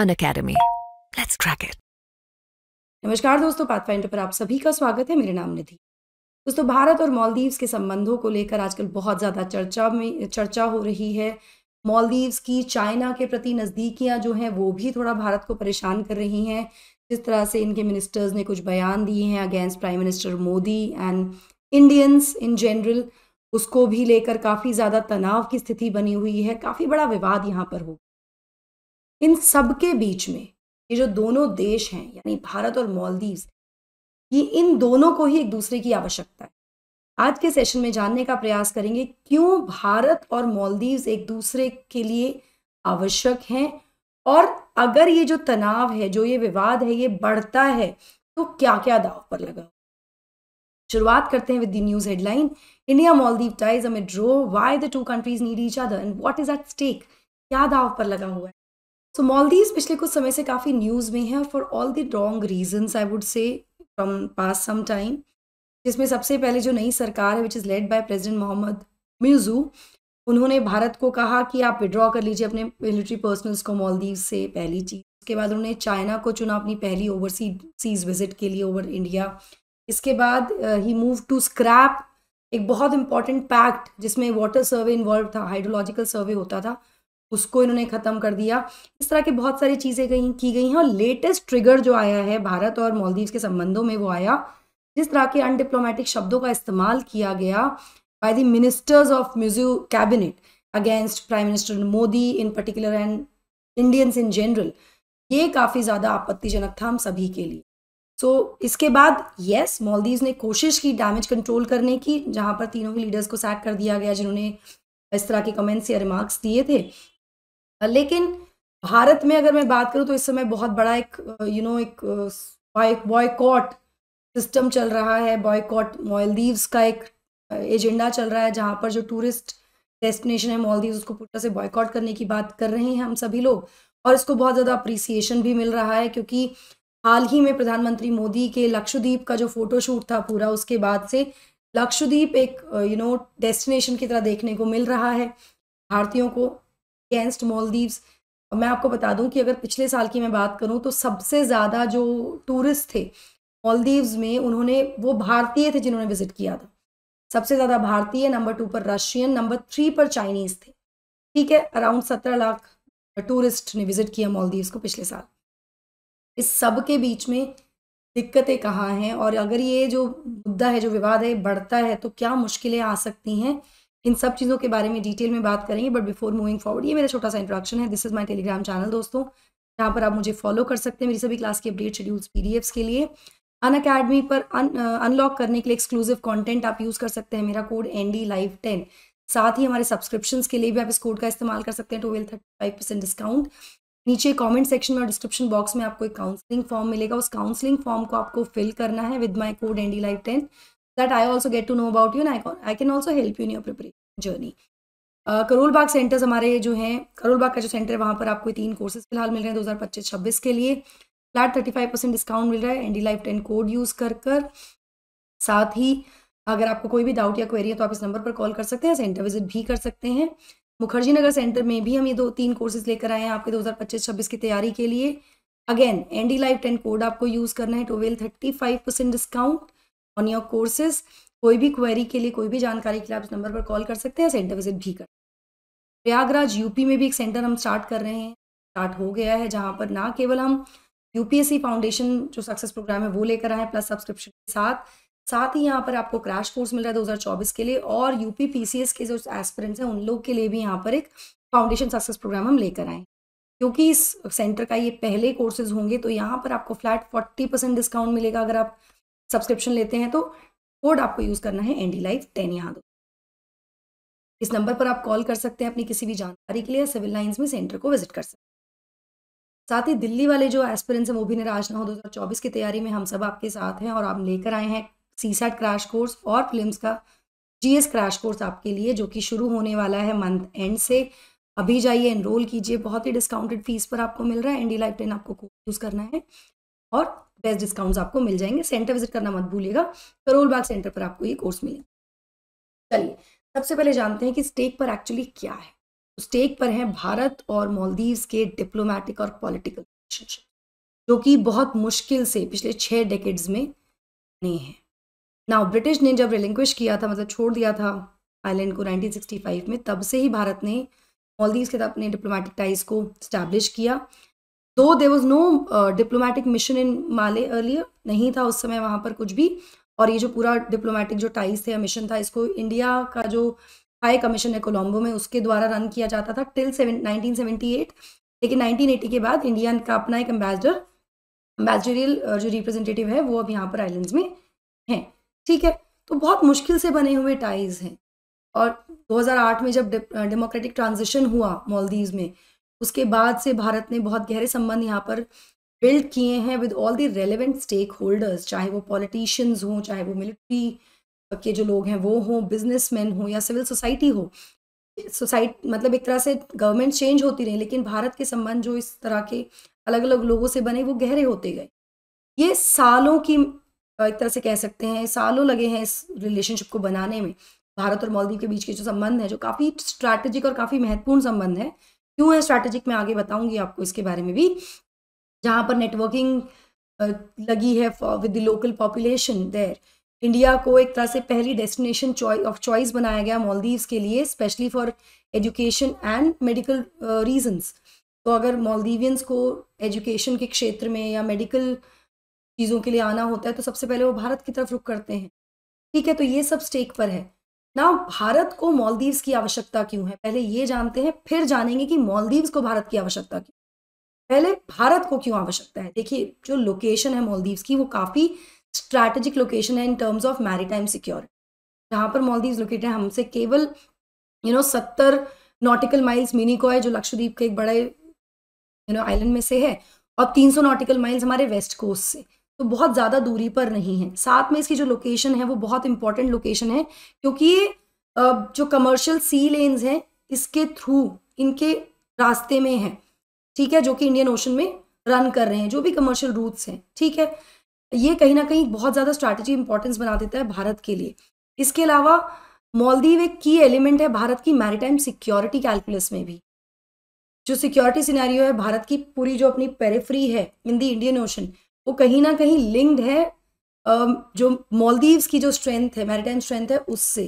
On Unacademy let's crack it नमस्कार दोस्तों pathfinder पर आप सभी का स्वागत है मेरे नाम निधि दोस्तों भारत और मालदीव्स के संबंधों को लेकर आजकल बहुत ज़्यादा चर्चा में चर्चा हो रही है मालदीव्स की चाइना के प्रति नज़दीकियां जो हैं वो भी थोड़ा भारत को परेशान कर रही हैं जिस तरह से इनके मिनिस्टर्स ने कुछ बयान दिए हैं against prime minister Modi and Indians in general उसको भी लेकर काफ़ी ज़्यादा तनाव की स्थिति बनी हुई है काफ़ी बड़ा विवाद यहाँ पर हो इन सब के बीच में ये जो दोनों देश हैं यानी भारत और मालदीव्स ये इन दोनों को ही एक दूसरे की आवश्यकता है आज के सेशन में जानने का प्रयास करेंगे क्यों भारत और मालदीव्स एक दूसरे के लिए आवश्यक हैं और अगर ये जो तनाव है जो ये विवाद है ये बढ़ता है तो क्या क्या दाव पर लगा शुरुआत करते हैं with the news headline India Maldives ties amid why the two countries need each other and what is at stake क्या दाव पर लगा हुआ है सो मॉलदीव्स पिछले कुछ समय से काफ़ी न्यूज़ में है for all the wrong reasons I would say from past some time जिसमें सबसे पहले जो नई सरकार है which is led by president Mohamed Muizzu उन्होंने भारत को कहा कि आप विड्रॉ कर लीजिए अपने मिलिट्री पर्सनल्स को मॉलदीव से पहली चीज़ उसके बाद उन्होंने चाइना को चुना अपनी पहली ओवरसी सीज विजिट के लिए ओवर इंडिया इसके बाद ही मूव टू स्क्रैप एक बहुत इंपॉर्टेंट पैक्ट जिसमें वाटर सर्वे इन्वॉल्व था हाइड्रोलॉजिकल सर्वे होता था उसको इन्होंने ख़त्म कर दिया इस तरह के बहुत सारी चीज़ें गई की गई हैं और लेटेस्ट ट्रिगर जो आया है भारत और मालदीव के संबंधों में वो आया जिस तरह के अनडिप्लोमेटिक शब्दों का इस्तेमाल किया गया by the ministers of Muizzu cabinet against prime minister Modi in particular and Indians in general ये काफ़ी ज़्यादा आपत्तिजनक था हम सभी के लिए सो so, इसके बाद यस मालदीव्स ने कोशिश की डैमेज कंट्रोल करने की जहाँ पर तीनों ही लीडर्स को सैक कर दिया गया जिन्होंने इस तरह के कमेंट्स या रिमार्क्स दिए थे लेकिन भारत में अगर मैं बात करूँ तो इस समय बहुत बड़ा एक यू नो एक बॉयकॉट सिस्टम चल रहा है बॉयकॉट मॉलदीव्स का एक एजेंडा चल रहा है जहाँ पर जो टूरिस्ट डेस्टिनेशन है मॉलदीव उसको पूरी तरह से बॉयकॉट करने की बात कर रहे हैं हम सभी लोग और इसको बहुत ज़्यादा अप्रिसिएशन भी मिल रहा है क्योंकि हाल ही में प्रधानमंत्री मोदी के लक्षद्वीप का जो फोटोशूट था पूरा उसके बाद से लक्षद्वीप एक यू नो डेस्टिनेशन की तरह देखने को मिल रहा है भारतीयों को अगेंस्ट मॉलदीव्स मैं आपको बता दूं कि अगर पिछले साल की मैं बात करूं तो सबसे ज़्यादा जो टूरिस्ट थे मॉलदीव्स में उन्होंने वो भारतीय थे जिन्होंने विजिट किया था सबसे ज़्यादा भारतीय नंबर टू पर रशियन नंबर थ्री पर चाइनीज़ थे ठीक है अराउंड सत्रह लाख टूरिस्ट ने विजिट किया मॉलदीव्स को पिछले साल इस सब के बीच में दिक्कतें कहाँ हैं और अगर ये जो मुद्दा है जो विवाद है बढ़ता है तो क्या मुश्किलें आ सकती हैं इन सब चीज़ों के बारे में डिटेल में बात करेंगे बट बिफोर मूविंग फॉरवर्ड ये मेरा छोटा सा इंट्रोडक्शन है this is my Telegram channel दोस्तों यहाँ पर आप मुझे फॉलो कर सकते हैं मेरी सभी क्लास के अपडेट शेड्यूल्स पी के लिए अन अकेडमी पर अनलॉक करने के लिए एक्सक्लूसिव कॉन्टेंट आप यूज़ कर सकते हैं मेरा code N D live ten साथ ही हमारे सब्सक्रिप्शन के लिए भी आप इस कोड का इस्तेमाल कर सकते हैं to thirty five percent discount नीचे कमेंट सेक्शन में और डिस्क्रिप्शन बॉक्स में आपको एक काउंसलिंग फॉर्म मिलेगा उस काउंसलिंग फॉर्म को आपको फिल करना है with my code ND live ten that I also get to know about you and I can, I can also help you in your preparation journey. Karol Bagh centres हमारे जो हैं करोल बाग का जो सेंटर है वहाँ पर आपको तीन कोर्सेज फिलहाल मिल रहे हैं दो हज़ार पच्चीस छब्बीस के लिए flat thirty five percent discount मिल रहा है ND life ten code use कर कर साथ ही अगर आपको कोई भी डाउट या क्वेरी है तो आप इस नंबर पर कॉल कर सकते हैं सेंटर विजिट भी कर सकते हैं मुखर्जी नगर सेंटर में भी हम ये दो तीन कोर्सेज लेकर आए हैं आपके दो हज़ार पच्चीस छब्बीस की तैयारी के लिए again ND life ten code आपको यूज़ करना है to avail thirty five percent discount on your courses कोई भी क्वेरी के लिए कोई भी जानकारी के लिए आप इस नंबर पर कॉल कर सकते हैं सेंटर विजिट भी कर प्रयागराज यूपी में भी एक सेंटर हम स्टार्ट कर रहे हैं स्टार्ट हो गया है जहाँ पर ना केवल हम यूपीएससी फाउंडेशन जो सक्सेस प्रोग्राम है वो लेकर आए प्लस सब्सक्रिप्शन के साथ साथ ही यहाँ पर आपको क्रैश कोर्स मिल रहा है 2024 के लिए और यूपी पीसीएस के जो एस्पिरेंट्स हैं उन लोग के लिए भी यहाँ पर एक फाउंडेशन सक्सेस प्रोग्राम हम लेकर आए क्योंकि इस सेंटर का ये पहले कोर्सेज होंगे तो यहाँ पर आपको फ्लैट 40 परसेंट डिस्काउंट मिलेगा अगर आप सब्सक्रिप्शन लेते हैं तो कोड आपको यूज़ करना है एंडी लाइफ टेन यहाँ दो इस नंबर पर आप कॉल कर सकते हैं अपनी किसी भी जानकारी के लिए सिविल लाइन्स में सेंटर को विजिट कर सकते हैं साथ ही दिल्ली वाले जो एस्पिरेंट्स हैं वो भी निराश ना हो दो हज़ार चौबीस की तैयारी में हम सब आपके साथ हैं और आप लेकर आए हैं सी सैट क्रैश कोर्स और फिल्म्स का जीएस क्रैश कोर्स आपके लिए जो कि शुरू होने वाला है मंथ एंड से अभी जाइए एनरोल कीजिए बहुत ही डिस्काउंटेड फीस पर आपको मिल रहा है एनडी लाइफ टेन आपको यूज़ करना है और बेस्ट डिस्काउंट्स आपको मिल जाएंगे सेंटर विजिट करना मत भूलिएगा करोल बाग सेंटर पर आपको ये कोर्स मिलेगा चलिए सबसे पहले जानते हैं कि स्टेक पर एक्चुअली क्या है स्टेक तो पर है भारत और मालदीव्स के डिप्लोमेटिक और पॉलिटिकल रिलेशनशिप जो कि बहुत मुश्किल से पिछले छः डेकेड्स में बने हैं नाउ ब्रिटिश ने जब रिलिंक्विश किया था मतलब छोड़ दिया था आइलैंड को 1965 में तब से ही भारत ने मालदीव्स के साथ अपने डिप्लोमेटिक टाइज को स्टैब्लिश किया though there was no diplomatic mission in Male earlier नहीं था उस समय वहाँ पर कुछ भी और ये जो पूरा डिप्लोमैटिक जो टाइस थे मिशन था इसको इंडिया का जो हाई कमीशन है कोलम्बो में उसके द्वारा रन किया जाता था टिल नाइनटीन लेकिन 1980 के बाद इंडिया का अपना एक एम्बेसडर एम्बेसडरियल uh, जो रिप्रेजेंटेटिव है वो अब यहाँ पर आइलैंड्स में हैं ठीक है तो बहुत मुश्किल से बने हुए टाइज हैं और 2008 में जब डेमोक्रेटिक ट्रांजिशन uh, हुआ मॉलदीव में उसके बाद से भारत ने बहुत गहरे संबंध यहाँ पर बिल्ड किए हैं with all the relevant stakeholders चाहे वो पॉलिटिशियंस हों चाहे वो मिलिट्री के जो लोग हैं वो हों बिजनेसमैन हों या सिविल सोसाइटी हो सोसाइटी मतलब एक तरह से गवर्नमेंट चेंज होती रही लेकिन भारत के संबंध जो इस तरह के अलग अलग लोगों से बने वो गहरे होते गए ये सालों की एक तरह से कह सकते हैं सालों लगे हैं इस रिलेशनशिप को बनाने में भारत और मालदीव के बीच के जो संबंध है जो काफ़ी स्ट्रैटेजिक और काफ़ी महत्वपूर्ण संबंध है क्यों है स्ट्रैटेजिक मैं आगे बताऊंगी आपको इसके बारे में भी जहाँ पर नेटवर्किंग लगी है with the local population there India को एक तरह से पहली डेस्टिनेशन ऑफ चॉइस बनाया गया मालदीव्स के लिए specially for education and medical reasons तो अगर मालदीवियंस को एजुकेशन के क्षेत्र में या मेडिकल चीज़ों के लिए आना होता है तो सबसे पहले वो भारत की तरफ रुख करते हैं ठीक है तो ये सब स्टेक पर है ना भारत को मालदीव्स की आवश्यकता क्यों है पहले ये जानते हैं फिर जानेंगे कि मालदीव्स को भारत की आवश्यकता क्यों पहले भारत को क्यों आवश्यकता है देखिए जो लोकेशन है मालदीव्स की वो काफ़ी स्ट्रैटेजिक लोकेशन है in terms of maritime security जहाँ पर मालदीव्स लोकेटेड है हमसे केवल यू नो सत्तर नॉटिकल माइल्स मिनी को है जो लक्षद्वीप के एक बड़े यू नो आइलैंड में से है और 300 नॉटिकल माइल्स हमारे वेस्ट कोस्ट से तो बहुत ज़्यादा दूरी पर नहीं है साथ में इसकी जो लोकेशन है वो बहुत इंपॉर्टेंट लोकेशन है क्योंकि ये जो कमर्शियल सी लेन्स हैं इसके थ्रू इनके रास्ते में है ठीक है जो कि इंडियन ओशन में रन कर रहे हैं जो भी कमर्शियल रूट्स हैं ठीक है ये कहीं ना कहीं बहुत ज़्यादा स्ट्रैटेजी इंपॉर्टेंस बना देता है भारत के लिए इसके अलावा मालदीव एक की एलिमेंट है भारत की मैरिटाइम सिक्योरिटी कैलकुलस में भी जो सिक्योरिटी सिनेरियो है भारत की पूरी जो अपनी पेरेफ्री है इन द इंडियन ओशन वो कहीं ना कहीं लिंक्ड है जो मॉलदीव्स की जो स्ट्रेंथ है मैरिटाइम स्ट्रेंथ है उससे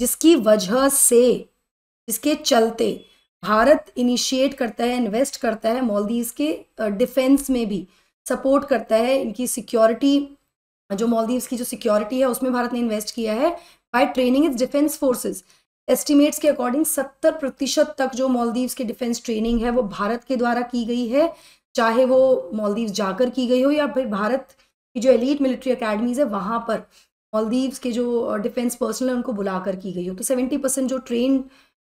जिसकी वजह से जिसके चलते भारत इनिशिएट करता है इन्वेस्ट करता है मॉलदीव्स के डिफेंस में भी सपोर्ट करता है इनकी सिक्योरिटी जो मॉलदीव्स की जो सिक्योरिटी है उसमें भारत ने इन्वेस्ट किया है by training its defence forces estimates के अकॉर्डिंग सत्तर प्रतिशत तक जो मॉलदीव्स की डिफेंस ट्रेनिंग है वो भारत के द्वारा की गई है चाहे वो मालदीव जाकर की गई हो या फिर भारत की जो एलिट मिलिट्री अकेडमीज़ है वहाँ पर मालदीव्स के जो डिफेंस पर्सनल है उनको बुलाकर की गई हो तो सेवेंटी परसेंट जो ट्रेन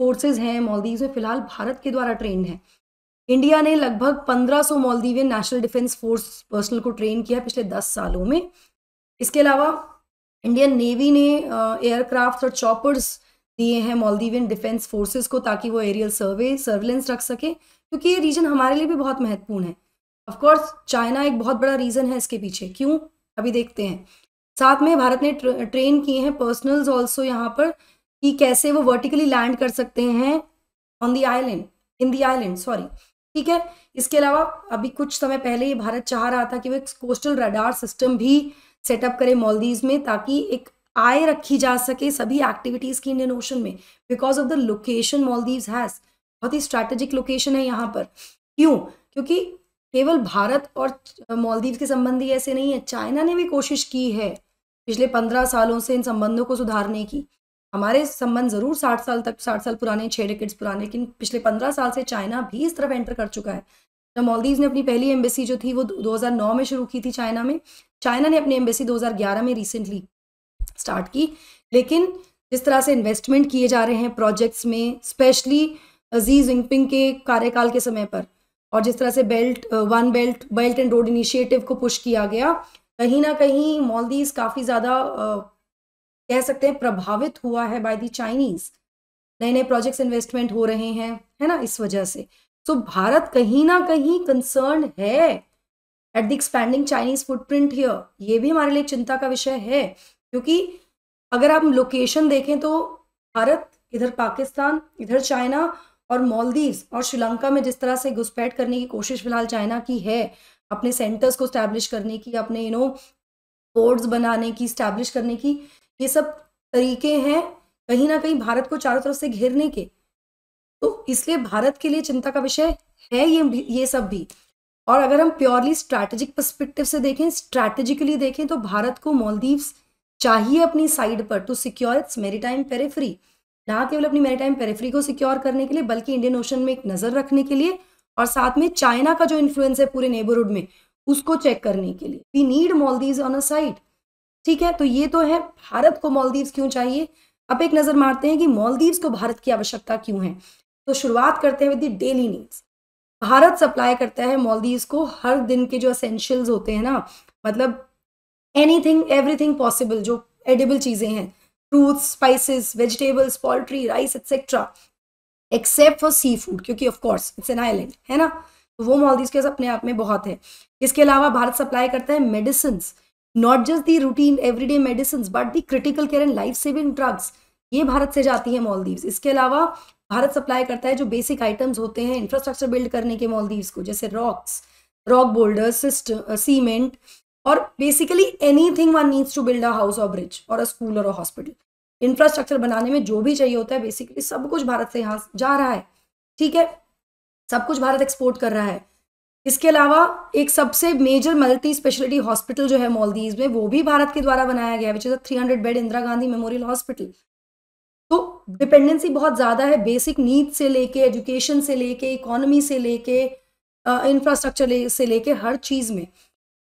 फोर्सेज हैं मालदीव्स में फ़िलहाल भारत के द्वारा ट्रेंड हैं इंडिया ने लगभग 1500 Maldivian national defence force personnel को ट्रेन किया पिछले 10 सालों में इसके अलावा इंडियन नेवी ने एयरक्राफ्ट और चॉपर्स दिए हैं मालदीवियन डिफेंस फोर्सेज को ताकि वो एरियल सर्वे सर्विलेंस रख सके क्योंकि ये रीजन हमारे लिए भी बहुत महत्वपूर्ण है ऑफकोर्स चाइना एक बहुत बड़ा रीज़न है इसके पीछे क्यों अभी देखते हैं साथ में भारत ने ट्रेन किए हैं पर्सनल्स ऑल्सो यहाँ पर कि कैसे वो वर्टिकली लैंड कर सकते हैं on the island in the island sorry ठीक है इसके अलावा अभी कुछ समय पहले ये भारत चाह रहा था कि वो एक कोस्टल रडार सिस्टम भी सेटअप करे मॉलदीव में ताकि एक आय रखी जा सके सभी एक्टिविटीज़ की इंडियन ओशन में because of the location Maldives has बहुत ही स्ट्रैटेजिक लोकेशन है यहाँ पर क्यों क्योंकि केवल भारत और मालदीव के संबंध ही ऐसे नहीं है चाइना ने भी कोशिश की है पिछले पंद्रह सालों से इन संबंधों को सुधारने की हमारे संबंध जरूर साठ साल तक साठ साल पुराने छः डेकेट्स पुराने लेकिन पिछले पंद्रह साल से चाइना भी इस तरफ एंटर कर चुका है जब मालदीव ने अपनी पहली एम्बेसी जो थी वो 2009 में शुरू की थी चाइना में चाइना ने अपनी एम्बेसी 2011 में रिसेंटली स्टार्ट की लेकिन जिस तरह से इन्वेस्टमेंट किए जा रहे हैं प्रोजेक्ट्स में स्पेशली जी जिनपिंग के कार्यकाल के समय पर और जिस तरह से belt one belt belt and road initiative को पुश किया गया कहीं ना कहीं मॉलदीव काफ़ी ज़्यादा कह सकते हैं प्रभावित हुआ है बाय दी चाइनीज़ नए नए प्रोजेक्ट्स इन्वेस्टमेंट हो रहे हैं है ना इस वजह से सो so, भारत कहीं ना कहीं कंसर्न है at the expanding Chinese footprint here ये भी हमारे लिए चिंता का विषय है क्योंकि अगर आप लोकेशन देखें तो भारत इधर पाकिस्तान इधर चाइना और मालदीव्स और श्रीलंका में जिस तरह से घुसपैठ करने की कोशिश फिलहाल चाइना की है अपने सेंटर्स को स्टैब्लिश करने की अपने यू नो बोर्ड्स बनाने की स्टैब्लिश करने की ये सब तरीके हैं कहीं ना कहीं भारत को चारों तरफ से घेरने के तो इसलिए भारत के लिए चिंता का विषय है ये ये सब भी और अगर हम प्योरली स्ट्रैटेजिक पर्सपेक्टिव से देखें स्ट्रैटेजिकली देखें तो भारत को मालदीव्स चाहिए अपनी साइड पर टू सिक्योर इट्स मेरी मेरीटाइम पेरेफरी ना केवल अपनी मैरीटाइम पेरेफरी को सिक्योर करने के लिए बल्कि इंडियन ओशन में एक नज़र रखने के लिए और साथ में चाइना का जो इन्फ्लुएंस है पूरे नेबरहुड में उसको चेक करने के लिए we need Maldives on a side ठीक है तो ये तो है भारत को मॉलदीव्स क्यों चाहिए अब एक नज़र मारते हैं कि मॉलदीव्स को भारत की आवश्यकता क्यों है तो शुरुआत करते हैं विद द डेली नीड्स भारत सप्लाई करता है मॉलदीव्स को हर दिन के जो असेंशियल्स होते हैं ना मतलब एनीथिंग एवरीथिंग पॉसिबल जो एडिबल चीज़ें हैं fruits, spices, vegetables, poultry, rice, etc. Except for seafood क्योंकि ऑफकोर्स इट्स एन आइलैंड है ना तो वो मॉलदीव के अपने आप में बहुत है इसके अलावा भारत सप्लाई करता है medicine not just the routine everyday medicine but the critical care and life saving drugs ये भारत से जाती है मॉलदीव इसके अलावा भारत सप्लाई करता है जो बेसिक आइटम्स होते हैं इंफ्रास्ट्रक्चर बिल्ड करने के मॉलदीव को जैसे rocks rock boulder cyst cement और basically anything one needs to build a house और ब्रिज और अ स्कूल और अ हॉस्पिटल इंफ्रास्ट्रक्चर बनाने में जो भी चाहिए होता है बेसिकली सब कुछ भारत से यहाँ जा रहा है ठीक है सब कुछ भारत एक्सपोर्ट कर रहा है इसके अलावा एक सबसे मेजर मल्टी स्पेशलिटी हॉस्पिटल जो है मॉलदीव में वो भी भारत के द्वारा बनाया गया है which is a three hundred bed Indira Gandhi memorial hospital तो डिपेंडेंसी बहुत ज़्यादा है बेसिक नीड से लेके एजुकेशन से लेके इकोनॉमी से लेके इंफ्रास्ट्रक्चर से लेके हर चीज़ में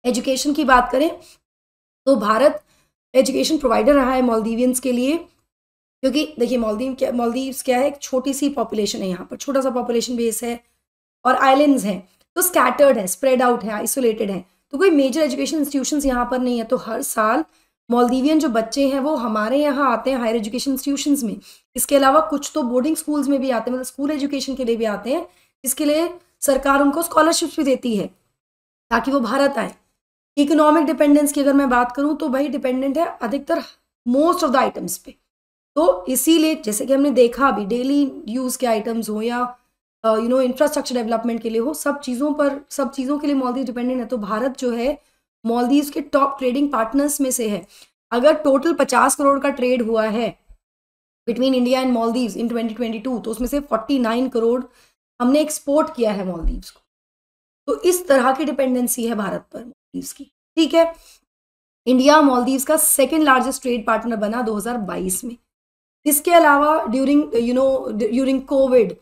एजुकेशन की बात करें तो भारत एजुकेशन प्रोवाइडर रहा है मालदीवियंस के लिए क्योंकि देखिए मालदीव क्या मालदीव क्या है एक छोटी सी पॉपुलेशन है यहाँ पर छोटा सा पॉपुलेशन बेस है और आइलैंड्स हैं तो स्कैटर्ड है स्प्रेड आउट है आइसोलेटेड है तो कोई मेजर एजुकेशन इंस्टीट्यूशन यहाँ पर नहीं है तो हर साल मालदीवियन जो बच्चे हैं वो हमारे यहाँ आते हैं हायर एजुकेशन इंस्टीट्यूशन में इसके अलावा कुछ तो बोर्डिंग स्कूल्स में भी आते हैं मतलब स्कूल एजुकेशन के लिए भी आते हैं इसके लिए सरकार उनको स्कॉलरशिप भी देती है ताकि वो भारत आए इकोनॉमिक डिपेंडेंस की अगर मैं बात करूं तो भाई डिपेंडेंट है अधिकतर मोस्ट ऑफ द आइटम्स पे तो इसीलिए जैसे कि हमने देखा अभी डेली यूज़ के आइटम्स हो या यू नो इंफ्रास्ट्रक्चर डेवलपमेंट के लिए हो सब चीज़ों पर सब चीज़ों के लिए मॉलदीव डिपेंडेंट है तो भारत जो है मॉलदीव के टॉप ट्रेडिंग पार्टनर्स में से है अगर टोटल पचास करोड़ का ट्रेड हुआ है between India and Maldives in twenty तो उसमें से फोर्टी करोड़ हमने एक्सपोर्ट किया है मॉलदीव्स को तो इस तरह की डिपेंडेंसी है भारत पर मालदीव्स की ठीक है इंडिया मालदीव्स का सेकेंड लार्जेस्ट ट्रेड पार्टनर बना 2022 में इसके अलावा during you know during Covid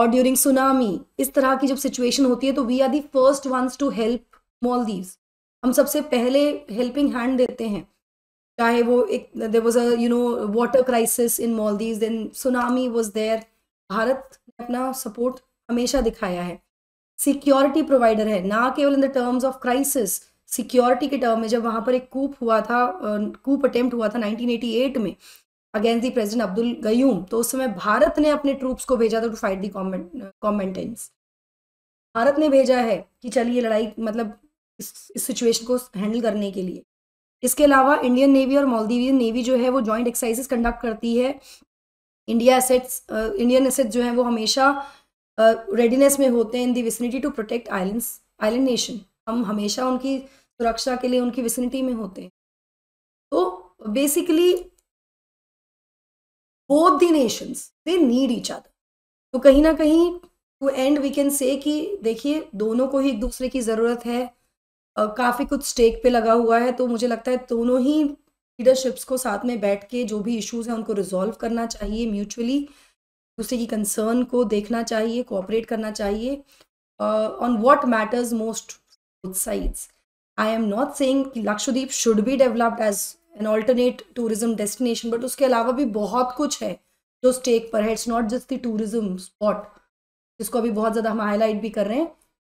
और ड्यूरिंग सुनामी इस तरह की जब सिचुएशन होती है तो we are the first ones to help Maldives हम सबसे पहले हेल्पिंग हैंड देते हैं चाहे वो एक there was you know water crisis in Maldives then tsunami was there भारत ने अपना सपोर्ट हमेशा दिखाया है सिक्योरिटी प्रोवाइडर है ना केवल in the terms of crisis security के टर्म में जब वहाँ पर एक कूप हुआ था कूप अटेम्प्ट हुआ था 1988 में against the president Abdul Gayoom तो उस समय भारत ने अपने ट्रूप्स को भेजा था टू फाइट दी कॉम्बेंटेंट्स भारत ने भेजा है कि चलिए लड़ाई मतलब इस सिचुएशन को हैंडल करने के लिए इसके अलावा इंडियन नेवी और मालदीवियन नेवी जो है वो जॉइंट एक्सरसाइजेस कंडक्ट करती है इंडिया एसेट्स इंडियन एसेट्स जो हैं वो हमेशा रेडीनेस uh, में होते हैं in vicinity to protect islands island nation हम हमेशा उनकी सुरक्षा के लिए उनकी विसिनिटी में होते हैं तो basically both the nations they need each other तो कहीं ना कहीं to and we can say कि देखिए दोनों को ही एक दूसरे की ज़रूरत है काफ़ी कुछ स्टेक पे लगा हुआ है तो मुझे लगता है दोनों ही लीडरशिप्स को साथ में बैठ के जो भी इश्यूज हैं उनको रिजॉल्व करना चाहिए म्यूचुअली दूसरे की कंसर्न को देखना चाहिए कोऑपरेट करना चाहिए on what matters most sides I am not saying Lakshadweep should be developed as an alternate tourism destination but उसके अलावा भी बहुत कुछ है जो स्टेक पर है it's not just the tourism spot जिसको अभी बहुत ज़्यादा हम हाईलाइट भी कर रहे हैं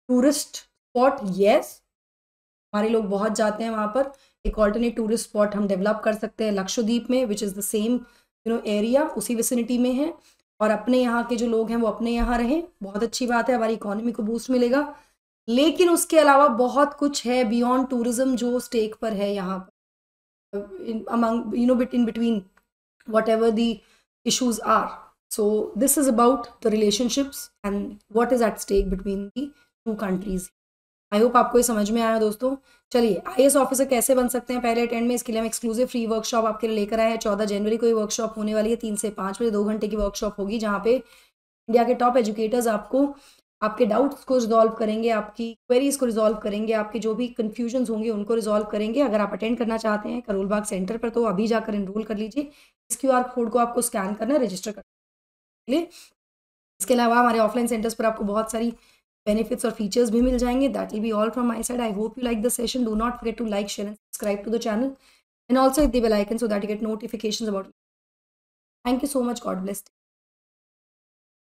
टूरिस्ट स्पॉट येस हमारे लोग बहुत जाते हैं वहाँ पर एक ऑल्टरनेट टूरिस्ट स्पॉट हम डेवलप कर सकते हैं लक्षद्वीप में which is the same you know area उसी विसिनिटी में है और अपने यहाँ के जो लोग हैं वो अपने यहाँ रहें बहुत अच्छी बात है हमारी इकोनॉमी को बूस्ट मिलेगा लेकिन उसके अलावा बहुत कुछ है बियॉन्ड टूरिज्म जो स्टेक पर है यहाँ पर among you know bit in between whatever the issues are so this is about the relationships and what is at stake between the two countries I hope आपको ये समझ में आया दोस्तों चलिए आई ऑफिसर कैसे बन सकते हैं पहले अटेंड में इसके लिए हम एक्सक्लूसिव फ्री वर्कशॉप आपके लिए लेकर आए हैं चौदह जनवरी को ये वर्कशॉप होने वाली है तीन से पाँच बजे दो घंटे की वर्कशॉप होगी जहाँ पे इंडिया के टॉप एजुकेटर्स आपको आपके डाउट्स को रिजॉल्व करेंगे आपकी क्वेरीज को रिजॉल्व करेंगे आपके जो भी कन्फ्यूजन होंगे उनको रिजॉल्व करेंगे अगर आप अटेंड करना चाहते हैं करोल बाग सेंटर पर तो अभी जाकर इनरोल कर लीजिए इस क्यू आर कोड को आपको स्कैन करना रजिस्टर करना लिए इसके अलावा हमारे ऑफलाइन सेंटर्स पर आपको बहुत सारी बेनिफिट्स और फीचर्स भी मिल जाएंगे that will be all from my side I hope you like the session do not forget to like share and subscribe to the channel and also it the bell icon so get notification about thank you so much god so